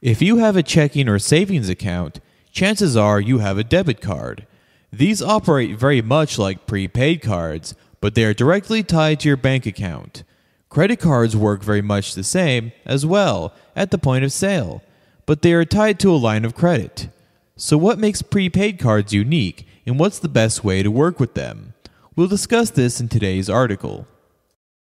If you have a checking or savings account, chances are you have a debit card. These operate very much like prepaid cards, but they are directly tied to your bank account. Credit cards work very much the same as well at the point of sale, but they are tied to a line of credit. So, what makes prepaid cards unique and what's the best way to work with them? We'll discuss this in today's article.